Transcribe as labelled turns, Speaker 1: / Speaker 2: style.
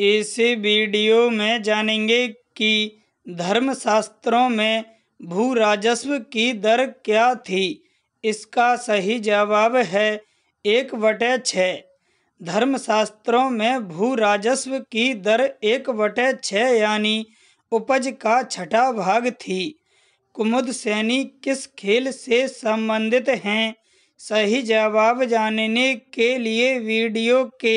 Speaker 1: इस वीडियो में जानेंगे कि धर्मशास्त्रों में भू राजस्व की दर क्या थी इसका सही जवाब है एक बटे छ धर्मशास्त्रों में भू राजस्व की दर एक बटे छ यानी उपज का छठा भाग थी कुमुद सैनी किस खेल से संबंधित हैं सही जवाब जानने के लिए वीडियो के